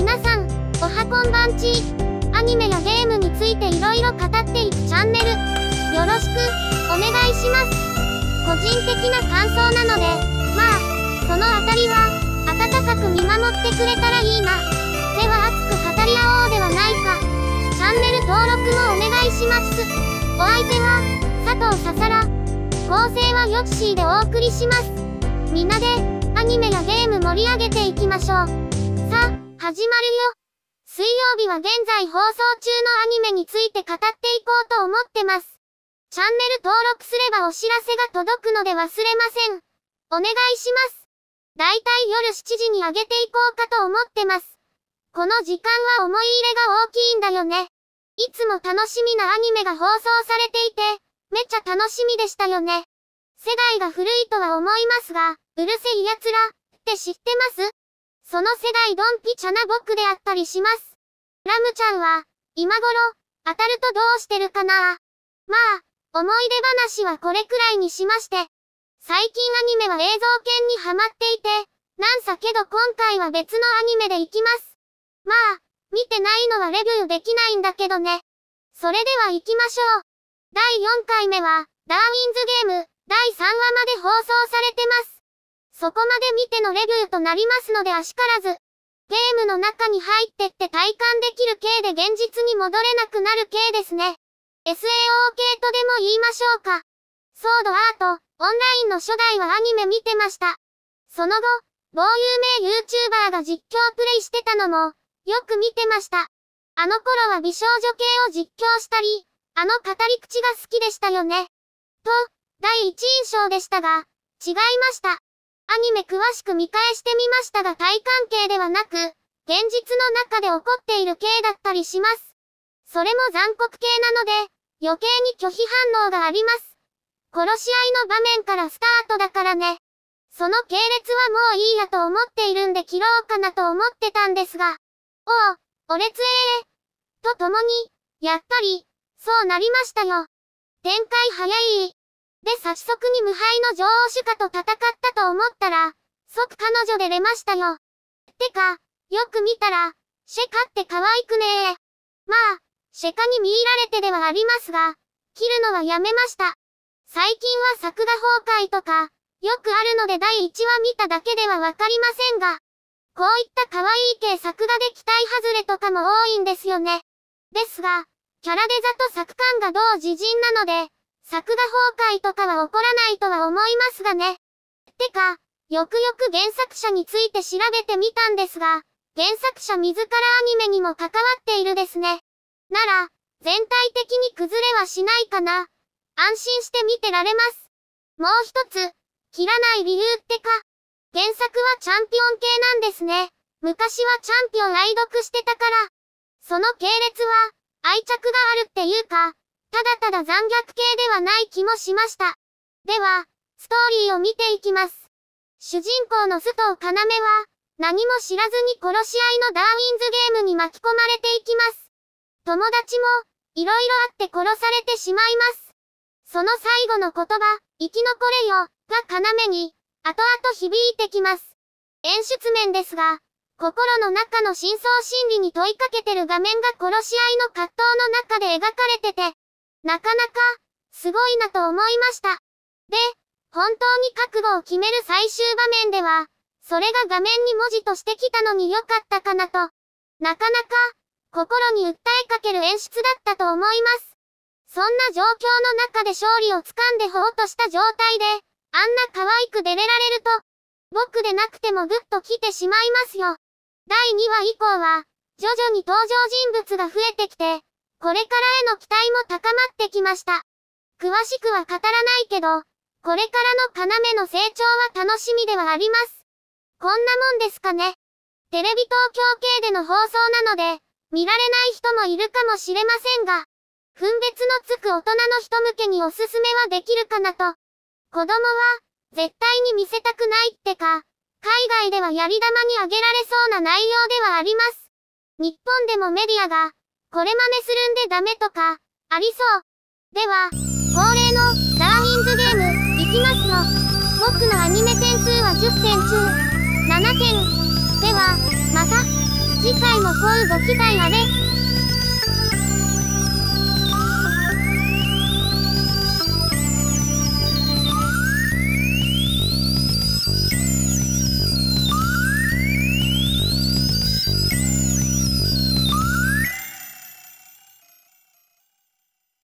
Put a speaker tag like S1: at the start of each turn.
S1: 皆さん、おはこんばんちアニメやゲームについていろいろ語っていくチャンネル、よろしく、お願いします。個人的な感想なので、まあ、そのあたりは、温かく見守ってくれたらいいな。では熱く語り合おうではないか。チャンネル登録もお願いします。お相手は、佐藤ささら。構成はヨッシーでお送りします。みんなで、アニメやゲーム盛り上げていきましょう。さあ始まるよ。水曜日は現在放送中のアニメについて語っていこうと思ってます。チャンネル登録すればお知らせが届くので忘れません。お願いします。だいたい夜7時に上げていこうかと思ってます。この時間は思い入れが大きいんだよね。いつも楽しみなアニメが放送されていて、めちゃ楽しみでしたよね。世代が古いとは思いますが、うるせい奴ら、って知ってますその世代ドンピチャな僕であったりします。ラムちゃんは、今頃、当たるとどうしてるかなまあ、思い出話はこれくらいにしまして。最近アニメは映像犬にハマっていて、なんさけど今回は別のアニメでいきます。まあ、見てないのはレビューできないんだけどね。それでは行きましょう。第4回目は、ダーウィンズゲーム、第3話まで放送されてます。そこまで見てのレビューとなりますのであしからず。ゲームの中に入ってって体感できる系で現実に戻れなくなる系ですね。SAO 系とでも言いましょうか。ソードアート、オンラインの初代はアニメ見てました。その後、某有名 YouTuber が実況プレイしてたのも、よく見てました。あの頃は美少女系を実況したり、あの語り口が好きでしたよね。と、第一印象でしたが、違いました。アニメ詳しく見返してみましたが体関係ではなく、現実の中で起こっている系だったりします。それも残酷系なので、余計に拒否反応があります。殺し合いの場面からスタートだからね。その系列はもういいやと思っているんで切ろうかなと思ってたんですが、おお、お列えー、と共に、やっぱり、そうなりましたよ。展開早いで早速に無敗の女王主家と戦ったと思ったら、即彼女で出ましたよ。てか、よく見たら、シェカって可愛くねえ。まあ、シェカに見入られてではありますが、切るのはやめました。最近は作画崩壊とか、よくあるので第1話見ただけではわかりませんが、こういった可愛い系作画で期待外れとかも多いんですよね。ですが、キャラデザと作感が同時人なので、作画崩壊とかは起こらないとは思いますがね。てか、よくよく原作者について調べてみたんですが、原作者自らアニメにも関わっているですね。なら、全体的に崩れはしないかな。安心して見てられます。もう一つ、切らない理由ってか。原作はチャンピオン系なんですね。昔はチャンピオン愛読してたから。その系列は、愛着があるっていうか、ただただ残虐系ではない気もしました。では、ストーリーを見ていきます。主人公の須藤要は、何も知らずに殺し合いのダーウィンズゲームに巻き込まれていきます。友達も、いろいろあって殺されてしまいます。その最後の言葉、生き残れよ、が要に、後々響いてきます。演出面ですが、心の中の深層心理に問いかけてる画面が殺し合いの葛藤の中で描かれてて、なかなか、すごいなと思いました。で、本当に覚悟を決める最終場面では、それが画面に文字としてきたのに良かったかなと、なかなか、心に訴えかける演出だったと思います。そんな状況の中で勝利を掴んでほうとした状態で、あんな可愛く出れられると、僕でなくてもぐっと来てしまいますよ。第2話以降は、徐々に登場人物が増えてきて、これからへの期待も高まってきました。詳しくは語らないけど、これからの要の成長は楽しみではあります。こんなもんですかね。テレビ東京系での放送なので、見られない人もいるかもしれませんが、分別のつく大人の人向けにおすすめはできるかなと。子供は、絶対に見せたくないってか、海外ではやり玉にあげられそうな内容ではあります。日本でもメディアが、これ真似するんでダメとか、ありそう。では、恒例のダーィンズゲーム、いきますよ。僕のアニメ点数は10点中、7点。では、また、次回もこうご期待あれ。